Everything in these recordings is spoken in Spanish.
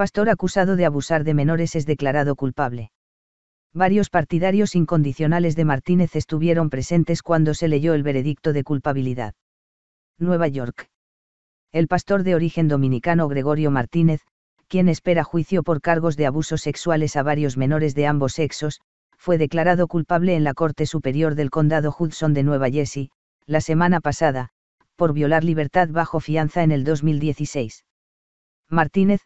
pastor acusado de abusar de menores es declarado culpable. Varios partidarios incondicionales de Martínez estuvieron presentes cuando se leyó el veredicto de culpabilidad. Nueva York. El pastor de origen dominicano Gregorio Martínez, quien espera juicio por cargos de abusos sexuales a varios menores de ambos sexos, fue declarado culpable en la Corte Superior del Condado Hudson de Nueva Jersey, la semana pasada, por violar libertad bajo fianza en el 2016. Martínez,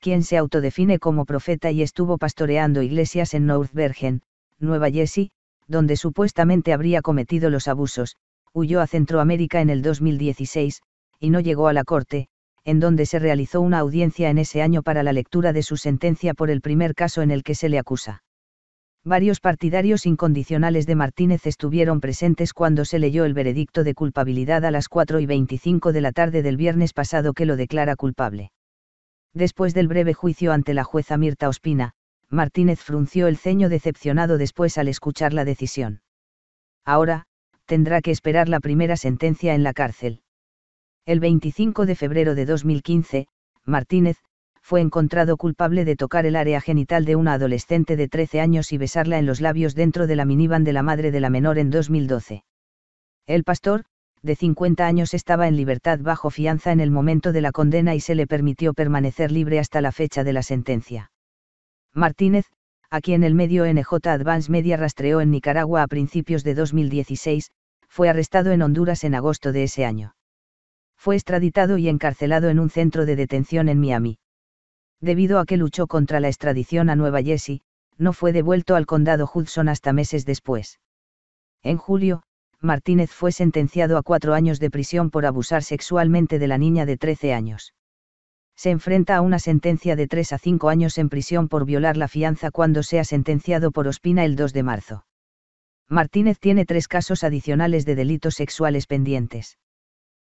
quien se autodefine como profeta y estuvo pastoreando iglesias en North Bergen, Nueva Jersey, donde supuestamente habría cometido los abusos, huyó a Centroamérica en el 2016, y no llegó a la corte, en donde se realizó una audiencia en ese año para la lectura de su sentencia por el primer caso en el que se le acusa. Varios partidarios incondicionales de Martínez estuvieron presentes cuando se leyó el veredicto de culpabilidad a las 4 y 25 de la tarde del viernes pasado que lo declara culpable. Después del breve juicio ante la jueza Mirta Ospina, Martínez frunció el ceño decepcionado después al escuchar la decisión. Ahora, tendrá que esperar la primera sentencia en la cárcel. El 25 de febrero de 2015, Martínez, fue encontrado culpable de tocar el área genital de una adolescente de 13 años y besarla en los labios dentro de la minivan de la madre de la menor en 2012. El pastor, de 50 años, estaba en libertad bajo fianza en el momento de la condena y se le permitió permanecer libre hasta la fecha de la sentencia. Martínez, a quien el medio NJ Advance Media rastreó en Nicaragua a principios de 2016, fue arrestado en Honduras en agosto de ese año. Fue extraditado y encarcelado en un centro de detención en Miami. Debido a que luchó contra la extradición a Nueva Jersey, no fue devuelto al condado Hudson hasta meses después. En julio, Martínez fue sentenciado a cuatro años de prisión por abusar sexualmente de la niña de 13 años. Se enfrenta a una sentencia de tres a cinco años en prisión por violar la fianza cuando sea sentenciado por Ospina el 2 de marzo. Martínez tiene tres casos adicionales de delitos sexuales pendientes.